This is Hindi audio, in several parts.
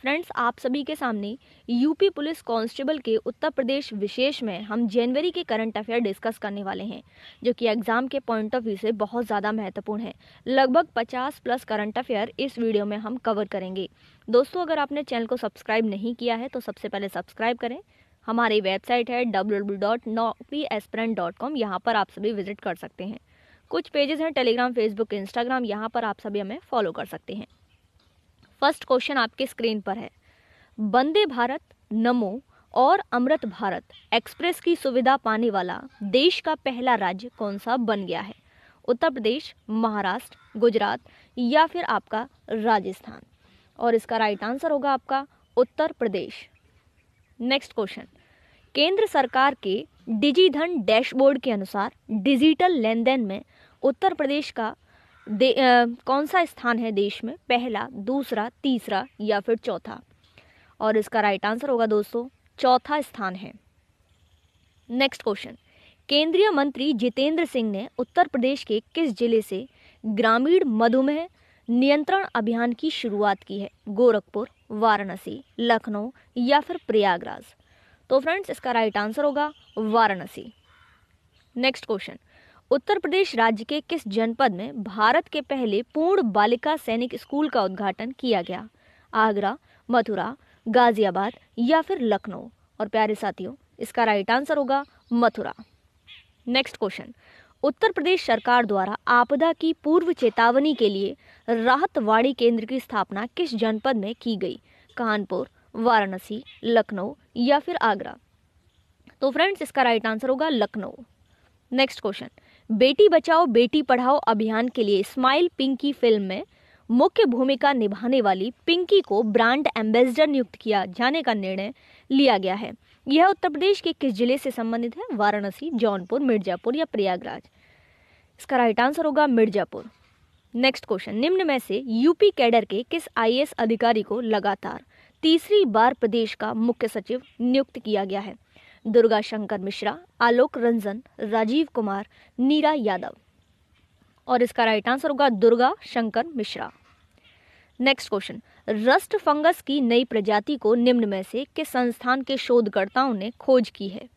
फ्रेंड्स आप सभी के सामने यूपी पुलिस कांस्टेबल के उत्तर प्रदेश विशेष में हम जनवरी के करंट अफेयर डिस्कस करने वाले हैं जो कि एग्ज़ाम के पॉइंट ऑफ व्यू से बहुत ज़्यादा महत्वपूर्ण है लगभग 50 प्लस करंट अफेयर इस वीडियो में हम कवर करेंगे दोस्तों अगर आपने चैनल को सब्सक्राइब नहीं किया है तो सबसे पहले सब्सक्राइब करें हमारी वेबसाइट है डब्ल्यू यहाँ पर आप सभी विजिट कर सकते हैं कुछ पेजेस हैं टेलीग्राम फेसबुक इंस्टाग्राम यहाँ पर आप सभी हमें फॉलो कर सकते हैं फर्स्ट क्वेश्चन आपके स्क्रीन पर है वंदे भारत नमो और अमृत भारत एक्सप्रेस की सुविधा पाने वाला देश का पहला राज्य कौन सा बन गया है उत्तर प्रदेश महाराष्ट्र गुजरात या फिर आपका राजस्थान और इसका राइट आंसर होगा आपका उत्तर प्रदेश नेक्स्ट क्वेश्चन केंद्र सरकार के डिजी धन डैशबोर्ड के अनुसार डिजिटल लेन देन में उत्तर प्रदेश का दे आ, कौन सा स्थान है देश में पहला दूसरा तीसरा या फिर चौथा और इसका राइट आंसर होगा दोस्तों चौथा स्थान है नेक्स्ट क्वेश्चन केंद्रीय मंत्री जितेंद्र सिंह ने उत्तर प्रदेश के किस जिले से ग्रामीण मधुमेह नियंत्रण अभियान की शुरुआत की है गोरखपुर वाराणसी लखनऊ या फिर प्रयागराज तो फ्रेंड्स इसका राइट आंसर होगा वाराणसी नेक्स्ट क्वेश्चन उत्तर प्रदेश राज्य के किस जनपद में भारत के पहले पूर्ण बालिका सैनिक स्कूल का उद्घाटन किया गया आगरा मथुरा गाजियाबाद या फिर लखनऊ और प्यारे साथियों इसका राइट आंसर होगा मथुरा नेक्स्ट क्वेश्चन उत्तर प्रदेश सरकार द्वारा आपदा की पूर्व चेतावनी के लिए राहत वाणी केंद्र की स्थापना किस जनपद में की गई कानपुर वाराणसी लखनऊ या फिर आगरा तो फ्रेंड्स इसका राइट आंसर होगा लखनऊ नेक्स्ट क्वेश्चन बेटी बचाओ बेटी पढ़ाओ अभियान के लिए स्माइल पिंकी फिल्म में मुख्य भूमिका निभाने वाली पिंकी को ब्रांड एम्बेसडर नियुक्त किया जाने का निर्णय लिया गया है यह उत्तर प्रदेश के किस जिले से संबंधित है वाराणसी जौनपुर मिर्जापुर या प्रयागराज इसका राइट आंसर होगा मिर्जापुर नेक्स्ट क्वेश्चन निम्न में से यूपी कैडर के किस आई अधिकारी को लगातार तीसरी बार प्रदेश का मुख्य सचिव नियुक्त किया गया है दुर्गा शंकर मिश्रा आलोक रंजन राजीव कुमार नीरा यादव और इसका राइट आंसर होगा Durga Shankar Mishra next question rust fungus की नई प्रजाति को निम्न में से किस संस्थान के शोधकर्ताओं ने खोज की है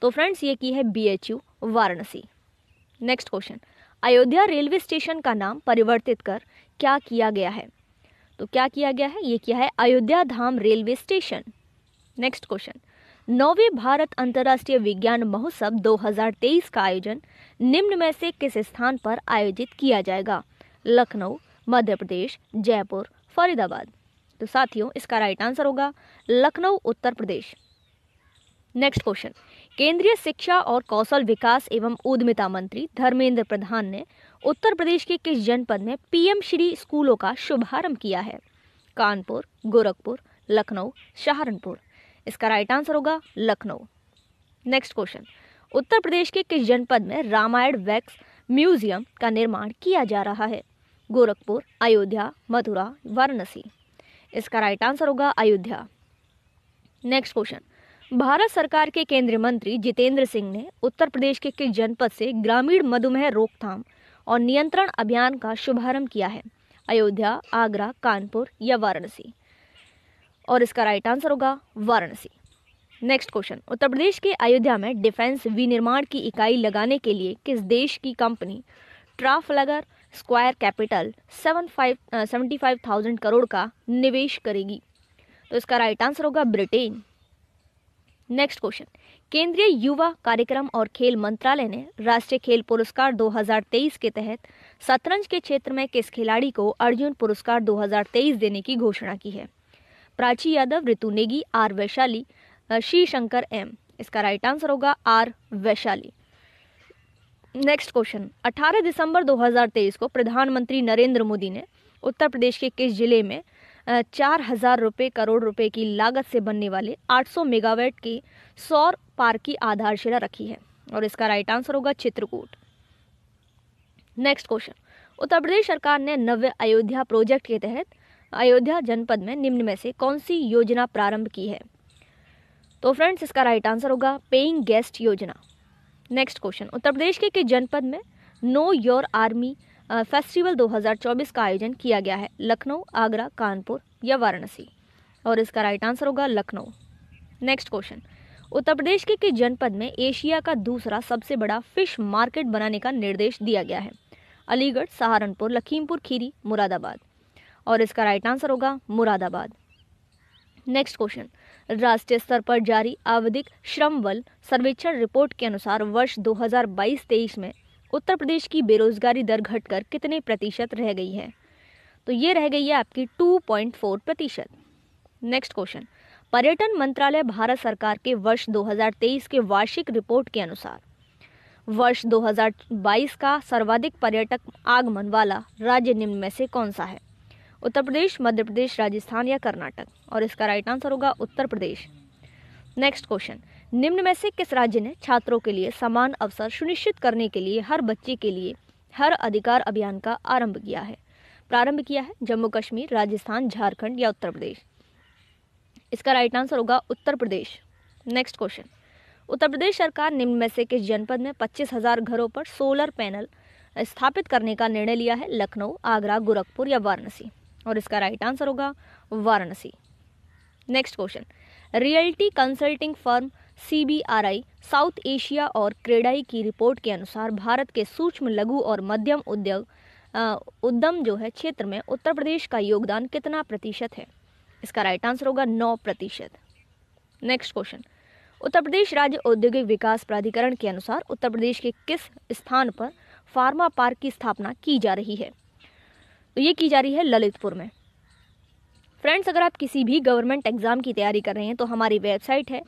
तो फ्रेंड्स ये की है BHU Varanasi next question Ayodhya railway station का नाम परिवर्तित कर क्या किया गया है तो क्या किया गया है ये किया है Ayodhya Dham railway station next question नौवे भारत अंतर्राष्ट्रीय विज्ञान महोत्सव 2023 का आयोजन निम्न में से किस स्थान पर आयोजित किया जाएगा लखनऊ मध्य प्रदेश जयपुर फरीदाबाद तो साथियों इसका राइट आंसर होगा लखनऊ उत्तर प्रदेश नेक्स्ट क्वेश्चन केंद्रीय शिक्षा और कौशल विकास एवं उद्यमिता मंत्री धर्मेंद्र प्रधान ने उत्तर प्रदेश के किस जनपद में पीएम श्री स्कूलों का शुभारंभ किया है कानपुर गोरखपुर लखनऊ सहारनपुर इसका राइट आंसर होगा लखनऊ नेक्स्ट क्वेश्चन उत्तर प्रदेश के किस जनपद में रामायण वैक्स म्यूजियम का निर्माण किया जा रहा है गोरखपुर अयोध्या मथुरा वाराणसी इसका राइट आंसर होगा अयोध्या नेक्स्ट क्वेश्चन भारत सरकार के केंद्रीय मंत्री जितेंद्र सिंह ने उत्तर प्रदेश के किस जनपद से ग्रामीण मधुमेह रोकथाम और नियंत्रण अभियान का शुभारंभ किया है अयोध्या आगरा कानपुर या वाराणसी और इसका राइट आंसर होगा वाराणसी नेक्स्ट क्वेश्चन उत्तर प्रदेश के अयोध्या में डिफेंस विनिर्माण की इकाई लगाने के लिए किस देश की company Trafalgar square capital seven five seventy five thousand crore का निवेश करेगी तो इसका राइट आंसर होगा ब्रिटेन नेक्स्ट क्वेश्चन केंद्रीय युवा कार्यक्रम और खेल मंत्रालय ने राष्ट्रीय खेल पुरस्कार 2023 के तहत शतरंज के क्षेत्र में किस खिलाड़ी को अर्जुन पुरस्कार 2023 देने की घोषणा की है प्राची यादव ऋतु नेगी आर वैशाली श्री शंकर एम इसका राइट आंसर होगा आर वैशाली नेक्स्ट क्वेश्चन 18 दिसंबर 2023 को प्रधानमंत्री नरेंद्र मोदी ने उत्तर प्रदेश के किस जिले में चार हजार रुपये करोड़ रुपए की लागत से बनने वाले 800 मेगावाट की सौर पार्क की आधारशिला रखी है और इसका राइट आंसर होगा चित्रकूट नेक्स्ट क्वेश्चन उत्तर प्रदेश सरकार ने नव्य अयोध्या प्रोजेक्ट के तहत अयोध्या जनपद में निम्न में से कौन सी योजना प्रारंभ की है तो फ्रेंड्स इसका राइट आंसर होगा पेइंग गेस्ट योजना नेक्स्ट क्वेश्चन उत्तर प्रदेश के किस जनपद में नो योर आर्मी फेस्टिवल 2024 का आयोजन किया गया है लखनऊ आगरा कानपुर या वाराणसी और इसका राइट आंसर होगा लखनऊ नेक्स्ट क्वेश्चन उत्तर प्रदेश के किस जनपद में एशिया का दूसरा सबसे बड़ा फिश मार्केट बनाने का निर्देश दिया गया है अलीगढ़ सहारनपुर लखीमपुर खीरी मुरादाबाद और इसका राइट आंसर होगा मुरादाबाद नेक्स्ट क्वेश्चन राष्ट्रीय स्तर पर जारी आवधिक श्रम बल सर्वेक्षण रिपोर्ट के अनुसार वर्ष 2022-23 में उत्तर प्रदेश की बेरोजगारी दर घटकर कितने प्रतिशत रह गई है तो ये रह गई है आपकी 2.4 प्रतिशत नेक्स्ट क्वेश्चन पर्यटन मंत्रालय भारत सरकार के वर्ष 2023 के वार्षिक रिपोर्ट के अनुसार वर्ष 2022 का सर्वाधिक पर्यटक आगमन वाला राज्य निम्न में से कौन सा है उत्तर प्रदेश मध्य प्रदेश राजस्थान या कर्नाटक और इसका राइट आंसर होगा उत्तर प्रदेश नेक्स्ट क्वेश्चन निम्न में से किस राज्य ने छात्रों के लिए समान अवसर सुनिश्चित करने के लिए हर बच्चे के लिए हर अधिकार अभियान का आरंभ किया है प्रारंभ किया है जम्मू कश्मीर राजस्थान झारखंड या उत्तर प्रदेश इसका राइट आंसर होगा उत्तर प्रदेश नेक्स्ट क्वेश्चन उत्तर प्रदेश सरकार निम्न में से किस जनपद में पच्चीस हजार घरों पर सोलर पैनल स्थापित करने का निर्णय लिया है लखनऊ आगरा गोरखपुर या वाराणसी और इसका राइट आंसर होगा Varanasi next question realty consulting firm CBRI South Asia और क्रेडाई की रिपोर्ट के अनुसार भारत के सूक्ष्म लघु और मध्यम उद्योग उद्यम जो है क्षेत्र में उत्तर प्रदेश का योगदान कितना प्रतिशत है इसका राइट आंसर होगा नौ प्रतिशत नेक्स्ट क्वेश्चन उत्तर प्रदेश राज्य औद्योगिक विकास प्राधिकरण के अनुसार उत्तर प्रदेश के किस स्थान पर फार्मा पार्क की स्थापना की जा रही है तो ये की जा रही है ललितपुर में फ्रेंड्स अगर आप किसी भी गवर्नमेंट एग्ज़ाम की तैयारी कर रहे हैं तो हमारी वेबसाइट है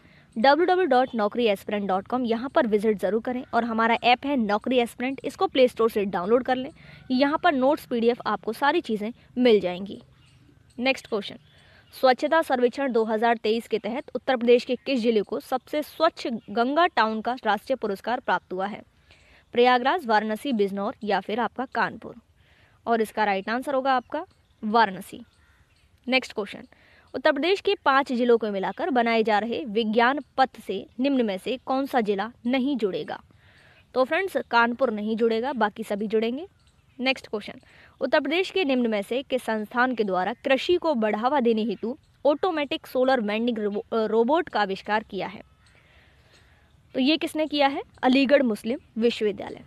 www.naukriaspirant.com यहाँ पर विजिट ज़रूर करें और हमारा ऐप है नौकरी एस्परेंट इसको प्ले स्टोर से डाउनलोड कर लें यहाँ पर नोट्स पीडीएफ आपको सारी चीज़ें मिल जाएंगी नेक्स्ट क्वेश्चन स्वच्छता सर्वेक्षण 2023 के तहत उत्तर प्रदेश के किस जिले को सबसे स्वच्छ गंगा टाउन का राष्ट्रीय पुरस्कार प्राप्त हुआ है प्रयागराज वाराणसी बिजनौर या फिर आपका कानपुर और इसका राइट आंसर होगा आपका वाराणसी नेक्स्ट क्वेश्चन उत्तर प्रदेश के पांच जिलों को मिलाकर बनाए जा रहे विज्ञान पथ से निम्न में से कौन सा जिला नहीं जुड़ेगा तो फ्रेंड्स कानपुर नहीं जुड़ेगा बाकी सभी जुड़ेंगे नेक्स्ट क्वेश्चन उत्तर प्रदेश के निम्न में से किस संस्थान के द्वारा कृषि को बढ़ावा देने हेतु ऑटोमेटिक सोलर वेंडिंग रोबोट का आविष्कार किया है तो ये किसने किया है अलीगढ़ मुस्लिम विश्वविद्यालय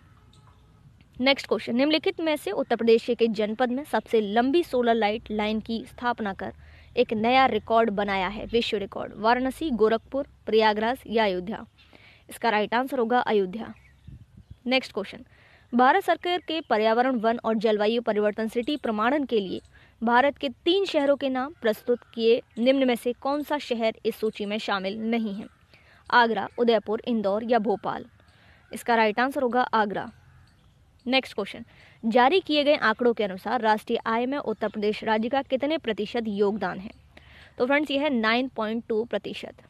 नेक्स्ट क्वेश्चन निम्नलिखित में से उत्तर प्रदेश के जनपद में सबसे लंबी सोलर लाइट लाइन की स्थापना कर एक नया रिकॉर्ड बनाया है विश्व रिकॉर्ड वाराणसी गोरखपुर प्रयागराज या अयोध्या इसका राइट आंसर होगा अयोध्या नेक्स्ट क्वेश्चन भारत सरकार के पर्यावरण वन और जलवायु परिवर्तन सिटी प्रमाणन के लिए भारत के तीन शहरों के नाम प्रस्तुत किए निम्न में से कौन सा शहर इस सूची में शामिल नहीं है आगरा उदयपुर इंदौर या भोपाल इसका राइट आंसर होगा आगरा नेक्स्ट क्वेश्चन जारी किए गए आंकड़ों के अनुसार राष्ट्रीय आय में उत्तर प्रदेश राज्य का कितने प्रतिशत योगदान है तो फ्रेंड्स यह है नाइन पॉइंट टू प्रतिशत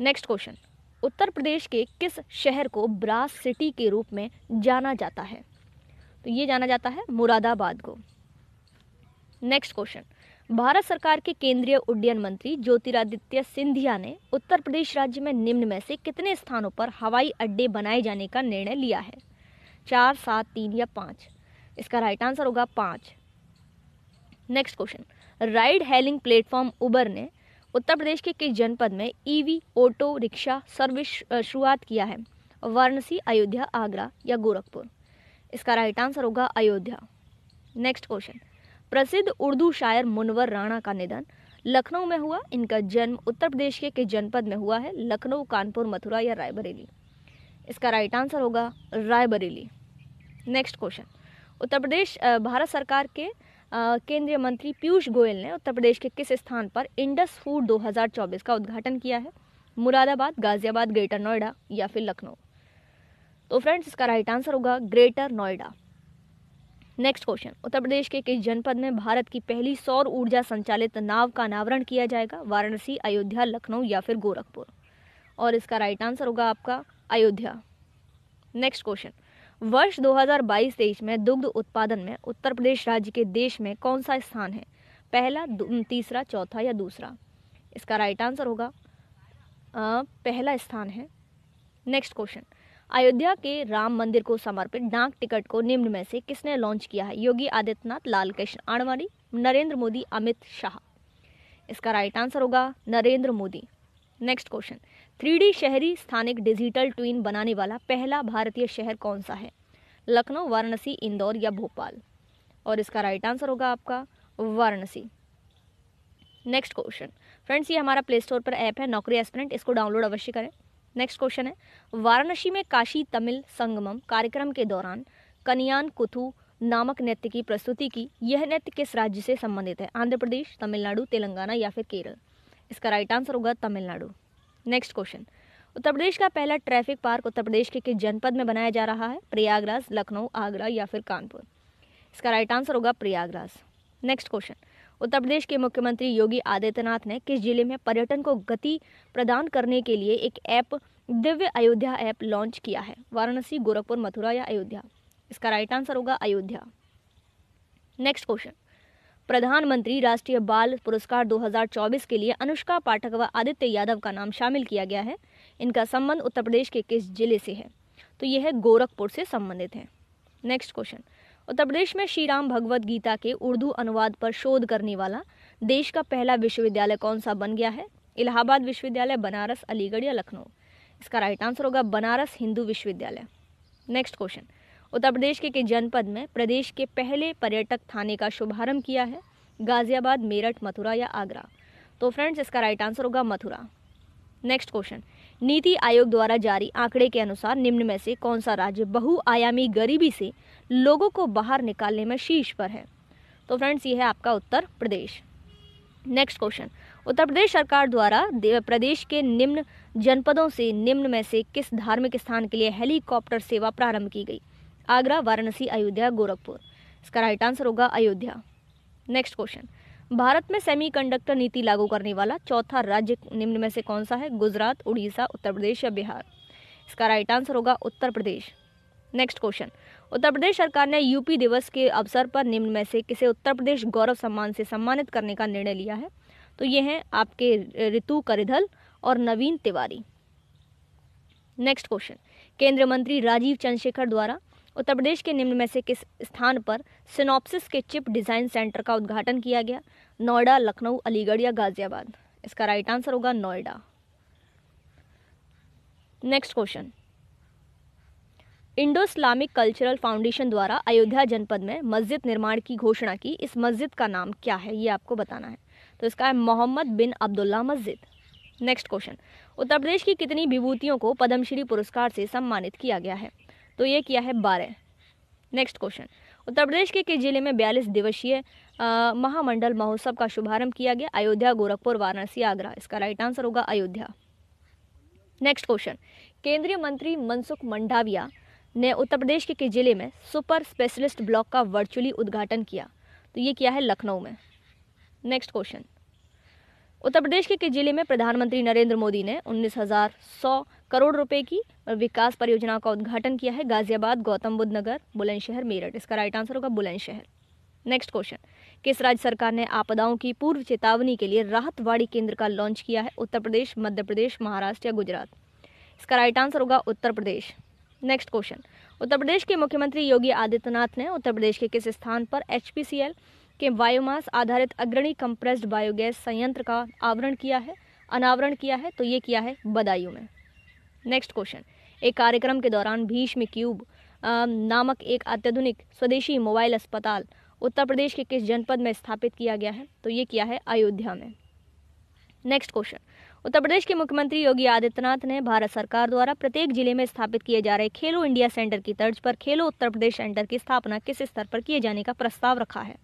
नेक्स्ट क्वेश्चन उत्तर प्रदेश के किस शहर को ब्रास सिटी के रूप में जाना जाता है तो ये जाना जाता है मुरादाबाद को नेक्स्ट क्वेश्चन भारत सरकार के केंद्रीय उड्डयन मंत्री ज्योतिरादित्य सिंधिया ने उत्तर प्रदेश राज्य में निम्न में से कितने स्थानों पर हवाई अड्डे बनाए जाने का निर्णय लिया है चार सात तीन या पाँच इसका राइट आंसर होगा पाँच next question ride hailing platform Uber ने उत्तर प्रदेश के किस जनपद में ईवी ऑटो रिक्शा सर्विस शुरुआत किया है वाराणसी अयोध्या आगरा या गोरखपुर इसका राइट आंसर होगा अयोध्या नेक्स्ट क्वेश्चन प्रसिद्ध उर्दू शायर मुनवर राणा का निधन लखनऊ में हुआ इनका जन्म उत्तर प्रदेश के किस जनपद में हुआ है लखनऊ कानपुर मथुरा या रायबरेली इसका राइट आंसर होगा रायबरेली नेक्स्ट क्वेश्चन उत्तर प्रदेश भारत सरकार के केंद्रीय मंत्री पीयूष गोयल ने उत्तर प्रदेश के किस स्थान पर इंडस फूड 2024 का उद्घाटन किया है मुरादाबाद गाजियाबाद ग्रेटर नोएडा या फिर लखनऊ तो फ्रेंड्स इसका राइट आंसर होगा greater Noida next question Uttar Pradesh के किस जनपद में भारत की पहली सौर ऊर्जा संचालित नाव का अनावरण किया जाएगा वाराणसी अयोध्या लखनऊ या फिर गोरखपुर और इसका राइट आंसर होगा आपका अयोध्या नेक्स्ट क्वेश्चन वर्ष 2022-23 में दुग्ध उत्पादन में उत्तर प्रदेश राज्य के देश में कौन सा स्थान है पहला तीसरा चौथा या दूसरा इसका राइट आंसर होगा आ, पहला स्थान है नेक्स्ट क्वेश्चन अयोध्या के राम मंदिर को समर्पित डाक टिकट को निम्न में से किसने लॉन्च किया है योगी आदित्यनाथ लाल कृष्ण आडवाणी नरेंद्र मोदी अमित शाह इसका राइट आंसर होगा Narendra Modi next question three शहरी स्थानिक डिजिटल ट्विन बनाने वाला पहला भारतीय शहर कौन सा है लखनऊ वाराणसी इंदौर या भोपाल और इसका राइट आंसर होगा आपका वाराणसी नेक्स्ट क्वेश्चन फ्रेंड्स ये हमारा प्ले स्टोर पर ऐप है नौकरी एस्परेंट इसको डाउनलोड अवश्य करें नेक्स्ट क्वेश्चन है वाराणसी में काशी तमिल संगमम कार्यक्रम के दौरान कनियान कुथु नामक नृत्य की प्रस्तुति की यह नृत्य किस राज्य से संबंधित है आंध्र प्रदेश तमिलनाडु तेलंगाना या फिर केरल इसका राइट आंसर होगा तमिलनाडु नेक्स्ट क्वेश्चन उत्तर प्रदेश का पहला ट्रैफिक पार्क उत्तर प्रदेश के किस जनपद में बनाया जा रहा है प्रयागराज लखनऊ आगरा या फिर कानपुर इसका राइट आंसर होगा प्रयागराज नेक्स्ट क्वेश्चन उत्तर प्रदेश के मुख्यमंत्री योगी आदित्यनाथ ने किस जिले में पर्यटन को गति प्रदान करने के लिए एक ऐप दिव्य अयोध्या ऐप लॉन्च किया है वाराणसी गोरखपुर मथुरा या अयोध्या इसका राइट आंसर होगा अयोध्या नेक्स्ट क्वेश्चन प्रधानमंत्री राष्ट्रीय बाल पुरस्कार 2024 के लिए अनुष्का पाठक व आदित्य यादव का नाम शामिल किया गया है इनका संबंध उत्तर प्रदेश के किस जिले से है तो यह है गोरखपुर से संबंधित है नेक्स्ट क्वेश्चन उत्तर प्रदेश में श्री राम भगवत गीता के उर्दू अनुवाद पर शोध करने वाला देश का पहला विश्वविद्यालय कौन सा बन गया है इलाहाबाद विश्वविद्यालय बनारस अलीगढ़ या लखनऊ इसका राइट आंसर होगा बनारस हिंदू विश्वविद्यालय नेक्स्ट क्वेश्चन उत्तर प्रदेश के, एक जनपद में प्रदेश के पहले पर्यटक थाने का शुभारंभ किया है गाजियाबाद मेरठ मथुरा या आगरा तो फ्रेंड्स इसका राइट आंसर होगा मथुरा नेक्स्ट क्वेश्चन नीति आयोग द्वारा जारी आंकड़े के अनुसार निम्न में से कौन सा राज्य बहुआयामी गरीबी से लोगों को बाहर निकालने में शीर्ष पर है तो फ्रेंड्स ये है आपका उत्तर प्रदेश नेक्स्ट क्वेश्चन उत्तर प्रदेश सरकार द्वारा प्रदेश के निम्न जनपदों से निम्न में से किस धार्मिक स्थान के लिए हेलीकॉप्टर सेवा प्रारंभ की गई आगरा वाराणसी अयोध्या गोरखपुर इसका राइट आंसर होगा अयोध्या नेक्स्ट क्वेश्चन भारत में सेमीकंडक्टर नीति लागू करने वाला चौथा राज्य निम्न में से कौन सा है गुजरात उड़ीसा उत्तर प्रदेश या बिहार इसका राइट आंसर होगा उत्तर प्रदेश नेक्स्ट क्वेश्चन उत्तर प्रदेश सरकार ने यूपी दिवस के अवसर पर निम्न में से किसे उत्तर प्रदेश गौरव सम्मान से सम्मानित करने का निर्णय लिया है तो ये हैं आपके ऋतु करिधल और नवीन तिवारी नेक्स्ट क्वेश्चन केंद्रीय मंत्री राजीव चंद्रशेखर द्वारा उत्तर प्रदेश के निम्न में से किस स्थान पर सिनोप्सिस के चिप डिज़ाइन सेंटर का उद्घाटन किया गया नोएडा लखनऊ अलीगढ़ या गाजियाबाद इसका राइट आंसर होगा Noida next question Indo Islamic cultural foundation द्वारा अयोध्या जनपद में मस्जिद निर्माण की घोषणा की इस मस्जिद का नाम क्या है ये आपको बताना है तो इसका है मोहम्मद बिन अब्दुल्ला मस्जिद नेक्स्ट क्वेश्चन उत्तर प्रदेश की कितनी विभूतियों को पद्मश्री पुरस्कार से सम्मानित किया गया है तो ये किया है बारह नेक्स्ट क्वेश्चन उत्तर प्रदेश के किस जिले में बयालीस दिवसीय महामंडल महोत्सव का शुभारंभ किया गया अयोध्या गोरखपुर वाराणसी आगरा इसका राइट आंसर होगा अयोध्या नेक्स्ट क्वेश्चन केंद्रीय मंत्री मनसुख मंडाविया ने उत्तर प्रदेश के किस जिले में सुपर स्पेशलिस्ट ब्लॉक का वर्चुअली उद्घाटन किया तो ये किया है लखनऊ में नेक्स्ट क्वेश्चन उत्तर प्रदेश के किस जिले में प्रधानमंत्री नरेंद्र मोदी ने उन्नीस हज़ार सौ करोड़ रुपए की विकास परियोजनाओं का उद्घाटन किया है गाजियाबाद गौतम बुद्ध नगर बुलंदशहर मेरठ इसका राइट आंसर होगा बुलंदशहर नेक्स्ट क्वेश्चन किस राज्य सरकार ने आपदाओं की पूर्व चेतावनी के लिए राहतवाड़ी केंद्र का लॉन्च किया है उत्तर प्रदेश मध्य प्रदेश महाराष्ट्र या गुजरात इसका राइट आंसर होगा उत्तर प्रदेश नेक्स्ट क्वेश्चन उत्तर प्रदेश के मुख्यमंत्री योगी आदित्यनाथ ने उत्तर प्रदेश के किस स्थान पर एच के बायोमास आधारित अग्रणी कंप्रेस्ड बायोगैस संयंत्र का आवरण किया है अनावरण किया है तो ये किया है बदायूं में नेक्स्ट क्वेश्चन एक कार्यक्रम के दौरान भीष्म क्यूब नामक एक अत्याधुनिक स्वदेशी मोबाइल अस्पताल उत्तर प्रदेश के किस जनपद में स्थापित किया गया है तो ये किया है अयोध्या में नेक्स्ट क्वेश्चन उत्तर प्रदेश के मुख्यमंत्री योगी आदित्यनाथ ने भारत सरकार द्वारा प्रत्येक जिले में स्थापित किए जा रहे खेलो इंडिया सेंटर की तर्ज पर खेलो उत्तर प्रदेश सेंटर की स्थापना किस स्तर पर किए जाने का प्रस्ताव रखा है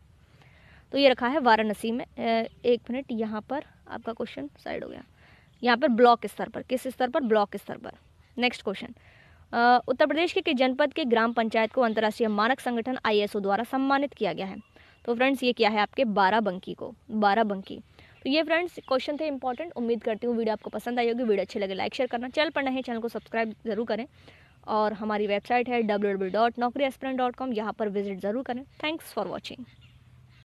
तो ये रखा है वाराणसी में एक मिनट यहाँ पर आपका क्वेश्चन साइड हो गया यहाँ पर ब्लॉक स्तर पर किस स्तर पर ब्लॉक स्तर पर नेक्स्ट क्वेश्चन उत्तर प्रदेश के किस जनपद के ग्राम पंचायत को अंतर्राष्ट्रीय मानक संगठन आईएसओ द्वारा सम्मानित किया गया है तो फ्रेंड्स ये क्या है आपके बाराबंकी को बाराबंकी तो ये फ्रेंड्स क्वेश्चन थे इंपॉर्टेंट उम्मीद करती हूँ वीडियो आपको पसंद आई होगी वीडियो अच्छे लगे लाइक शेयर करना चैनल पर नहीं चैनल को सब्सक्राइब जरूर करें और हमारी वेबसाइट है W W dot Naukri dot com यहाँ पर विजिट ज़रूर करें थैंक्स फॉर वॉचिंग